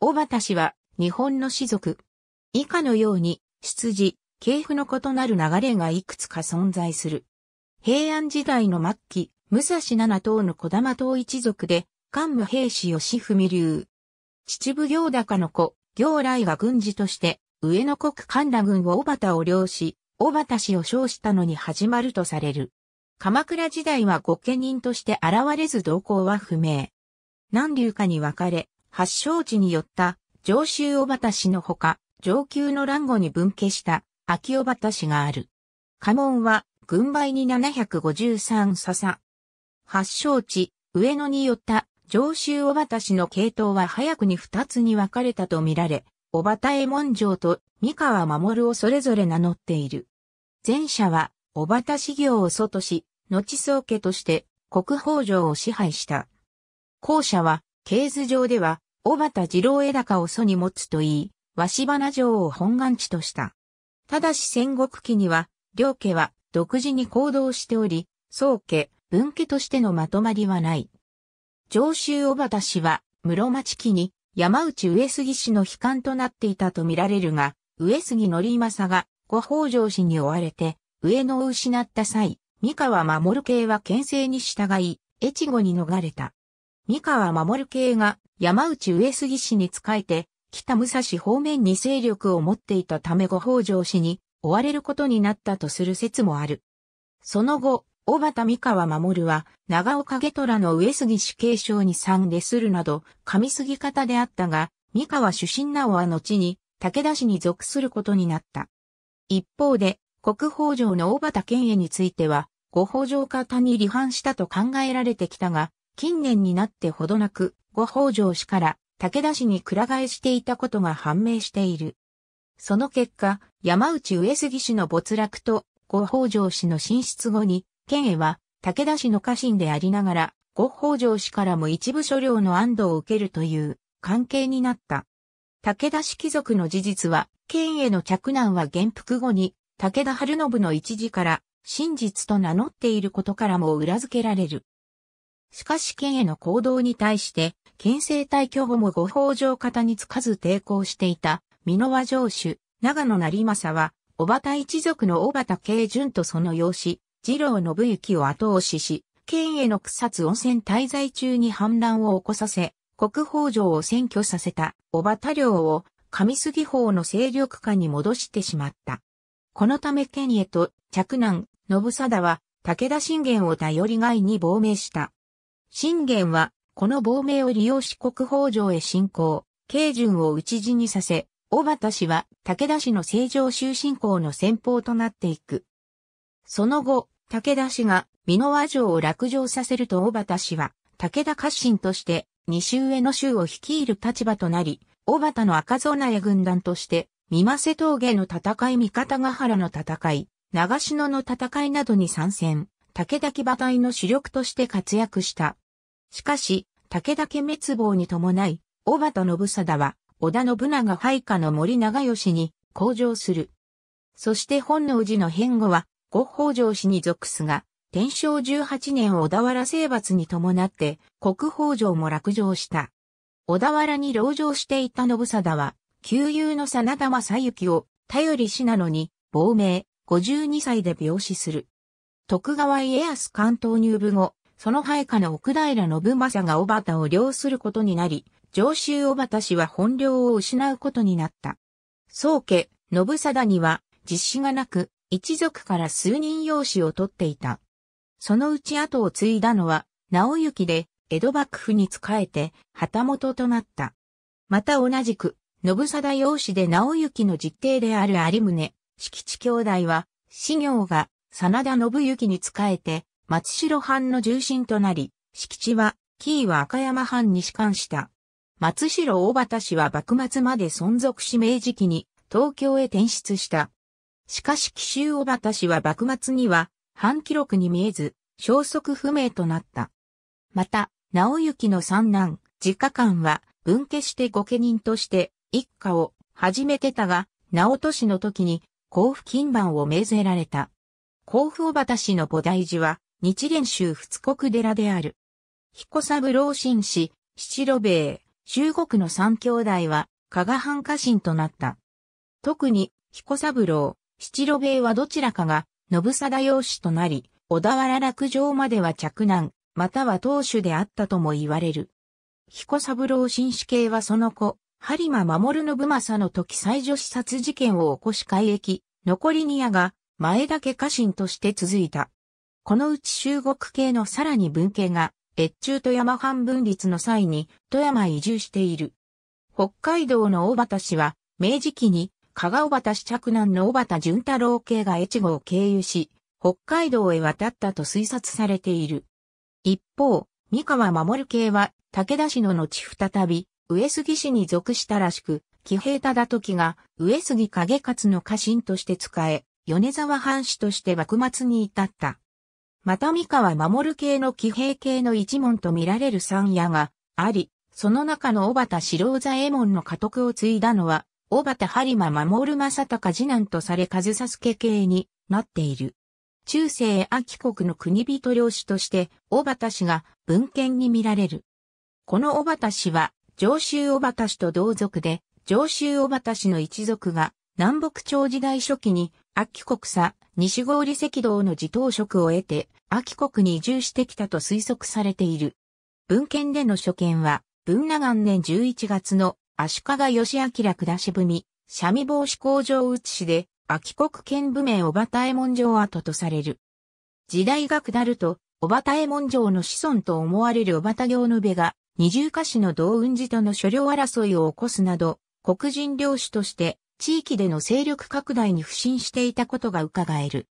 小畑氏は日本の氏族。以下のように、出自、系譜の異なる流れがいくつか存在する。平安時代の末期、武蔵七島の小玉島一族で、官武兵士吉文流。秩父行高の子、行来が軍事として、上野国神田軍を小畑を領し、小畑氏を称したのに始まるとされる。鎌倉時代は御家人として現れず動向は不明。何流かに分かれ、発祥地によった上州小畑市のほか、上級の乱後に分家した秋小畑市がある。家紋は軍配に753笹。発祥地、上野によった上州小畑市の系統は早くに二つに分かれたとみられ、小畑衛門城と三河守をそれぞれ名乗っている。前者は小畑市業を祖とし、後宗家として国宝城を支配した。後者は、経図上では小畑二郎枝高を祖に持つといい、鷲花城を本願地とした。ただし戦国期には、両家は独自に行動しており、宗家、文家としてのまとまりはない。上州小畑氏は、室町期に山内上杉氏の悲観となっていたと見られるが、上杉則政がご北条氏に追われて、上野を失った際、三河守系は牽制に従い、越後に逃れた。三河守系が山内上杉氏に仕えて、北武蔵方面に勢力を持っていたためご北条氏に追われることになったとする説もある。その後、小畑三河守は、長岡下虎の上杉死刑承に参列するなど、噛みすぎ方であったが、三河主神なおは後に、武田氏に属することになった。一方で、国宝城の小畑健へについては、ご宝城方に離反したと考えられてきたが、近年になってほどなく、ご北条氏から武田氏にくら替えしていたことが判明している。その結果、山内上杉氏の没落とご北条氏の進出後に、県へは武田氏の家臣でありながら、ご北条氏からも一部所領の安堵を受けるという関係になった。武田氏貴族の事実は、県への着難は元服後に、武田春信の一時から真実と名乗っていることからも裏付けられる。しかし県への行動に対して、県政大挙後もご法上方につかず抵抗していた、美濃和城主、長野成政は、小畑一族の小畑慶順とその養子、次郎信行を後押しし、県への草津温泉滞在中に反乱を起こさせ、国宝城を占拠させた小畑領を上杉法の勢力下に戻してしまった。このため県へと着男、信貞は武田信玄を頼りがいに亡命した。信玄は、この亡命を利用し国宝城へ侵攻、慶順を討ち死にさせ、小畑氏は武田氏の正常終身校の先方となっていく。その後、武田氏が美濃和城を落城させると小畑氏は、武田家臣として、西上の州を率いる立場となり、小畑の赤備え軍団として、三瀬峠の戦い三方ヶ原の戦い、長篠の戦いなどに参戦。武田騎馬隊の主力として活躍した。しかし、武田家滅亡に伴い、小畑信貞は、織田信長配下の森長吉に向上する。そして本能寺の変後は、五宝城氏に属すが、天正18年小田原征伐に伴って、国宝城も落城した。小田原に籠城していた信貞は、旧友の真田正幸を頼りしなのに、亡命、52歳で病死する。徳川家康関東入部後、その配下の奥平信正が小畑を領することになり、上州小畑氏は本領を失うことになった。宗家、信貞には実施がなく、一族から数人養子を取っていた。そのうち後を継いだのは、直行で、江戸幕府に仕えて、旗本となった。また同じく、信貞養子で直行の実弟である有宗、敷地兄弟は、死行が真田信行に仕えて、松代藩の重心となり、敷地は、紀伊は赤山藩に仕官した。松代大畑氏は幕末まで存続し明治期に東京へ転出した。しかし紀州大畑氏は幕末には反記録に見えず消息不明となった。また、直行の三男、自家官は分家して御家人として一家を始めてたが、直都氏の時に交付金番を命ぜられた。甲府小畑市の菩提寺は、日蓮宗仏国寺である。彦三郎新氏、七路米、中国の三兄弟は、加賀藩家臣となった。特に、彦三郎、七路米はどちらかが、信貞養子となり、小田原落城までは着難、または当主であったとも言われる。彦三郎新氏系はその子、播磨守信政の時最女子殺事件を起こし改役、残りにやが、前だけ家臣として続いた。このうち中国系のさらに文系が、越中富山藩分立の際に富山移住している。北海道の大畑氏は、明治期に、加賀大畑氏着南の大畑淳太郎系が越後を経由し、北海道へ渡ったと推察されている。一方、三河守系は、武田氏の後再び、上杉氏に属したらしく、騎兵忠時が、上杉景勝の家臣として使え、米沢藩主として幕末に至った。また三河守系の騎兵系の一門と見られる三夜があり、その中の小畑四郎左衛門の家督を継いだのは、小畑播磨守正隆次男とされ上佐助系になっている。中世秋国の国人領主として、小畑氏が文献に見られる。この小畑氏は、上州小畑氏と同族で、上州小畑氏の一族が、南北朝時代初期に秋国佐、西郷里赤道の自当職を得て、秋国に移住してきたと推測されている。文献での所見は、文長元年11月の足利義明下し文、三味防止工場写しで、秋国県部名小畑衛門城跡とされる。時代が下ると、小畑衛門城の子孫と思われる小畑行の部が、二重歌詞の道雲寺との所領争いを起こすなど、黒人領主として地域での勢力拡大に不信していたことが伺える。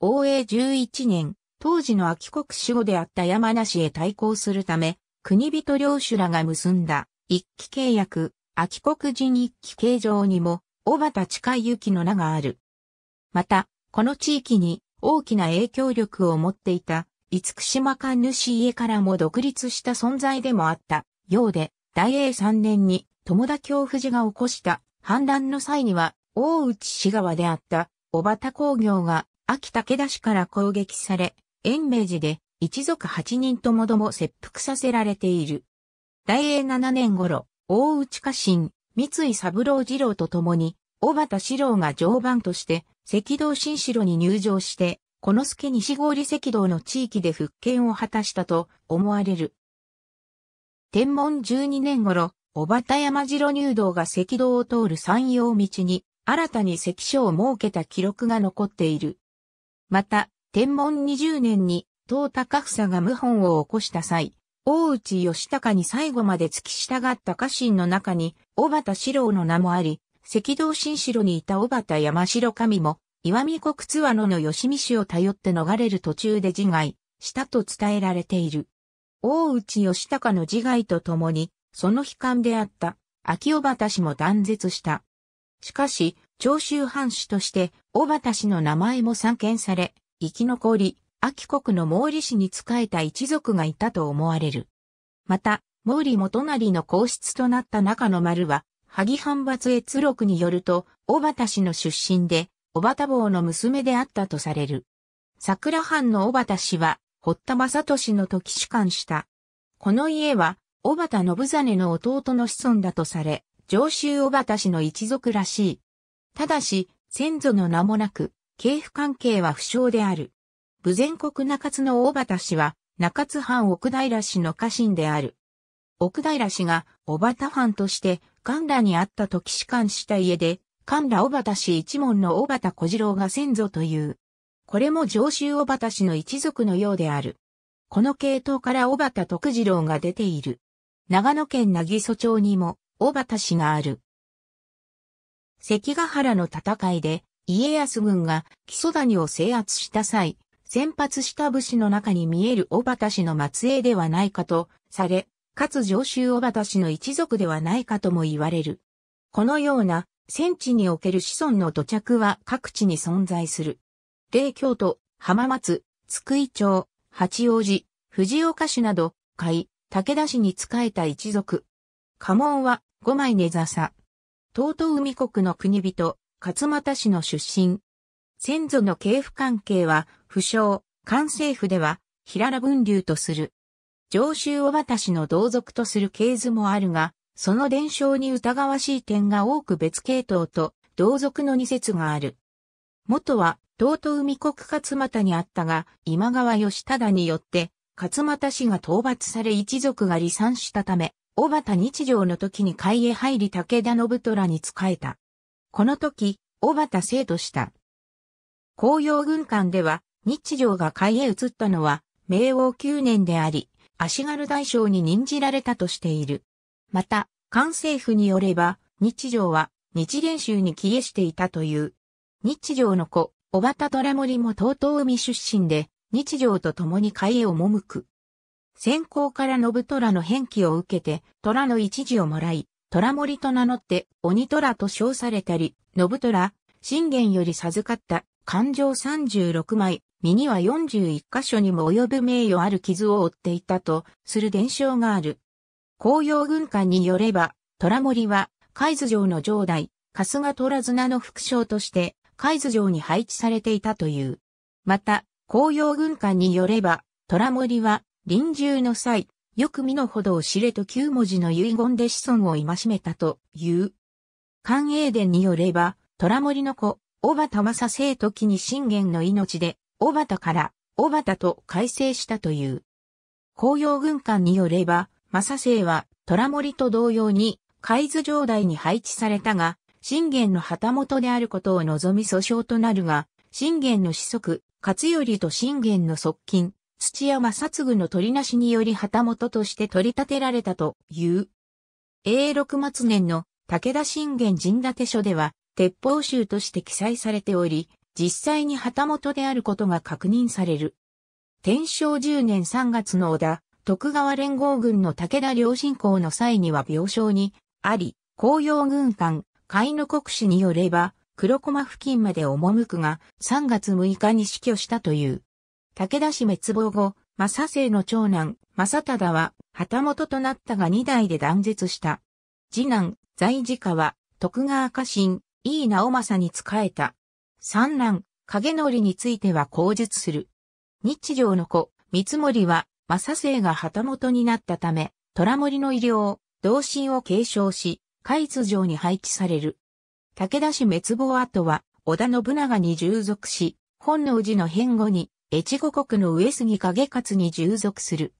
応永11年、当時の秋国守護であった山梨へ対抗するため、国人領主らが結んだ一期契約、秋国人一期形状にも、小畑近い雪の名がある。また、この地域に大きな影響力を持っていた、五福島官主家からも独立した存在でもあった、ようで、大英3年に友田京富士が起こした反乱の際には、大内市側であった小畑工業が秋武田氏から攻撃され、延明寺で一族八人ともども切腹させられている。大英七年頃、大内家臣、三井三郎二郎と共に、小畑四郎が常番として、赤道新城に入城して、この助西郡赤道の地域で復権を果たしたと思われる。天文十二年頃、小畑山城入道が赤道を通る山陽道に、新たに赤所を設けた記録が残っている。また、天文20年に、東高房が謀反を起こした際、大内義高に最後まで付き従った家臣の中に、小畑四郎の名もあり、赤道新城にいた小畑山城神も、岩見国津和野の吉見氏を頼って逃れる途中で自害したと伝えられている。大内義高の自害とともに、その悲観であった、秋尾端氏も断絶した。しかし、長州藩主として、尾畑氏の名前も散見され、生き残り、秋国の毛利氏に仕えた一族がいたと思われる。また、毛利元就の皇室となった中野丸は、萩藩閥越録によると、尾畑氏の出身で、小畑坊の娘であったとされる。桜藩の尾畑氏は、堀田正俊の時主管した。この家は、小畑信真の弟の子孫だとされ、上州小畑氏の一族らしい。ただし、先祖の名もなく、系譜関係は不詳である。武前国中津の小畑氏は、中津藩奥平氏の家臣である。奥平氏が小畑藩として、神羅にあった時士官した家で、神羅小畑氏一門の小畑小次郎が先祖という。これも上州小畑氏の一族のようである。この系統から小畑徳次郎が出ている。長野県なぎそ町にも、小畑市がある。関ヶ原の戦いで、家康軍が木曽谷を制圧した際、先発した武士の中に見える小畑氏の末裔ではないかとされ、かつ上州小畑氏の一族ではないかとも言われる。このような戦地における子孫の土着は各地に存在する。霊京都、浜松、津久井町、八王子、藤岡市など、海、武田氏に仕えた一族。家紋は五枚根座さ。東東海国の国人、勝又氏の出身。先祖の系譜関係は、不詳、関政府では、平良分流とする。上州小畑氏の同族とする系図もあるが、その伝承に疑わしい点が多く別系統と同族の二説がある。元は、東東海国勝又にあったが、今川義忠によって勝又氏が討伐され一族が離散したため、小畑日常の時に会へ入り武田信虎に仕えた。この時、小畑生徒した。紅葉軍艦では、日常が会へ移ったのは、明王九年であり、足軽大将に任じられたとしている。また、関政府によれば、日常は日蓮宗に帰依していたという。日常の子、小畑虎森も東東海出身で、日常と共に海へ赴く。先行から信虎の返記を受けて、虎の一字をもらい、虎森と名乗って鬼虎と称されたり、信虎、信玄より授かった環状36枚、身には41箇所にも及ぶ名誉ある傷を負っていたとする伝承がある。紅葉軍艦によれば、虎森は、海津城の城代、春日虎綱の副将として、海津城に配置されていたという。また、紅葉軍艦によれば、虎森は、臨終の際、よく身の程を知れと9文字の遺言で子孫を戒めたという。官営伝によれば、虎森の子、小畑正正時に信玄の命で、小畑から、小畑と改正したという。紅葉軍艦によれば、正正は、虎森と同様に、海津城代に配置されたが、信玄の旗本であることを望み訴訟となるが、信玄の子息、勝頼と信玄の側近、土屋正嗣の取りなしにより旗本として取り立てられたという。永禄末年の武田信玄陣立書では、鉄砲集として記載されており、実際に旗本であることが確認される。天正10年3月の織田、徳川連合軍の武田良信公の際には病床にあり、紅葉軍艦、海の国士によれば、黒駒付近まで赴くが、3月6日に死去したという。武田氏滅亡後、正政の長男、正忠は、旗本となったが2代で断絶した。次男、在次家は、徳川家臣、井伊直政に仕えた。三男、影則については口述する。日常の子、三森は、正政が旗本になったため、虎森の医療、同心を継承し、海津城に配置される。武田氏滅亡後は、織田信長に従属し、本能寺の変後に、越後国の上杉景勝に従属する。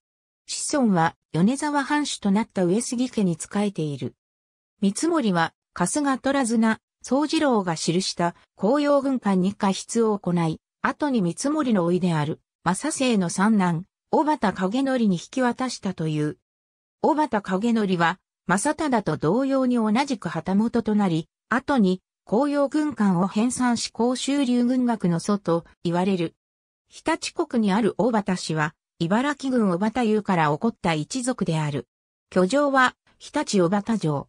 子孫は、米沢藩主となった上杉家に仕えている。三森は、春日ずな、宗次郎が記した紅葉軍艦に過失を行い、後に三森のいである、正成の三男、小畑影則に引き渡したという。小畑影則は、正忠と同様に同じく旗本となり、後に紅葉軍艦を編纂し甲州流軍学の祖と言われる。日立国にある大畑氏は、茨城郡小畑湯から起こった一族である。居城は、日立小畑城。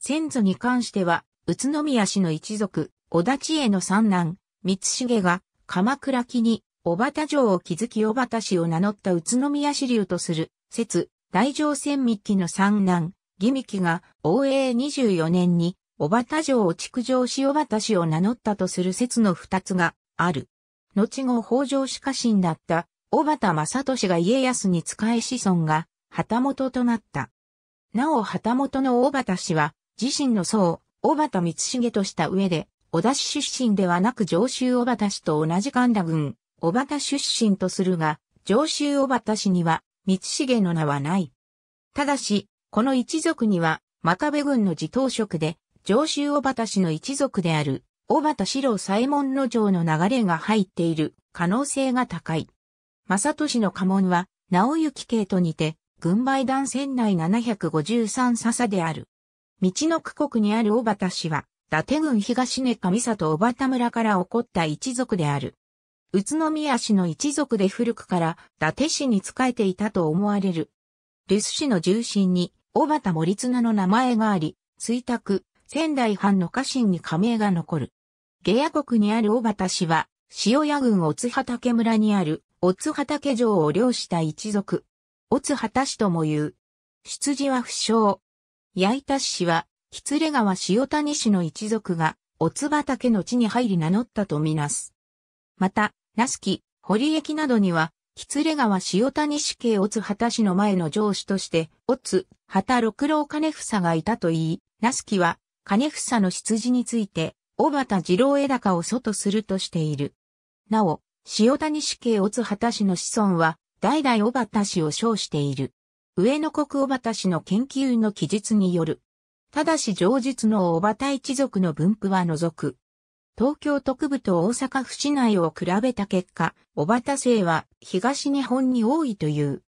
先祖に関しては、宇都宮氏の一族、小田知恵の三男、三重が、鎌倉期に、小畑城を築き小畑氏を名乗った宇都宮支流とする、説、大城千三木の三男、義三木が、王永24年に、小畑城を築城し小畑氏を名乗ったとする説の二つがある。後後北条氏家臣だった小畑正利が家康に仕え子孫が旗本となった。なお旗本の小畑氏は自身の僧、を小畑光重とした上で、小田氏出身ではなく上州小畑氏と同じ神田郡、小畑出身とするが、上州小畑氏には光重の名はない。ただし、この一族には真壁軍の自頭職で上州小畑氏の一族である、小畑四郎左衛門の城の流れが入っている可能性が高い。正俊の家紋は、直行系と似て、軍配団船内753笹である。道の区国にある小畑氏は、伊達郡東根上里小畑村から起こった一族である。宇都宮氏の一族で古くから伊達氏に仕えていたと思われる。留守氏の重臣に小畑森綱の名前があり、追託、仙台藩の家臣に加盟が残る。下野国にある大畑氏は、塩屋郡乙畑村にある、乙畑城を領した一族。乙畑氏とも言う。出自は不詳。八板氏は、喜連川塩谷氏の一族が、乙畑の地に入り名乗ったとみなす。また、那須木、堀駅などには、喜連川塩谷市系乙畑氏の前の上司として、乙、畑六郎兼房がいたといい、那須木は、金房の出自について、小畑二郎枝高を祖とするとしている。なお、塩谷氏系乙畑氏の子孫は、代々小畑氏を称している。上野国小畑氏の研究の記述による。ただし上述の小畑一族の分布は除く。東京特部と大阪府市内を比べた結果、小畑姓は東日本に多いという。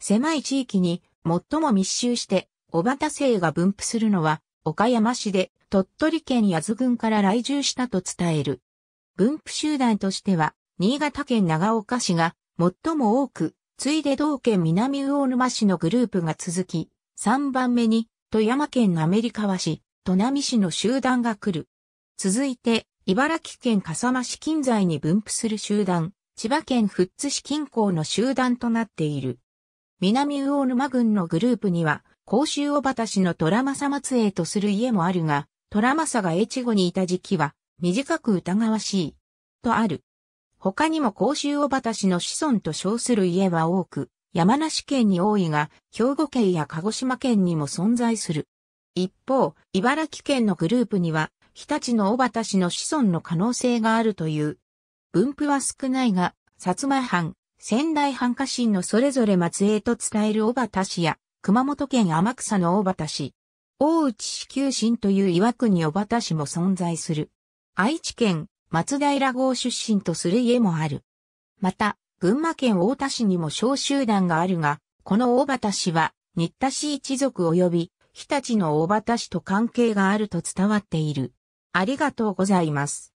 狭い地域に最も密集して、小畑姓が分布するのは岡山市で鳥取県八津郡から来住したと伝える。分布集団としては、新潟県長岡市が最も多く、次いで同県南魚沼市のグループが続き、3番目に富山県滑川市、砺波市の集団が来る。続いて、茨城県笠間市近在に分布する集団、千葉県富津市近郊の集団となっている。南魚沼郡のグループには、甲州小畑氏の虎政末裔とする家もあるが、虎政が越後にいた時期は、短く疑わしい、とある。他にも甲州小畑氏の子孫と称する家は多く、山梨県に多いが、兵庫県や鹿児島県にも存在する。一方、茨城県のグループには、日立の小畑氏の子孫の可能性があるという。分布は少ないが、薩摩藩、仙台藩家臣のそれぞれ末裔と伝える小畑氏や、熊本県天草の大畑市、大内市旧新という岩国小畑市も存在する。愛知県松平郷出身とする家もある。また、群馬県大田市にも小集団があるが、この大畑氏は、新田氏一族及び、日立の大畑氏と関係があると伝わっている。ありがとうございます。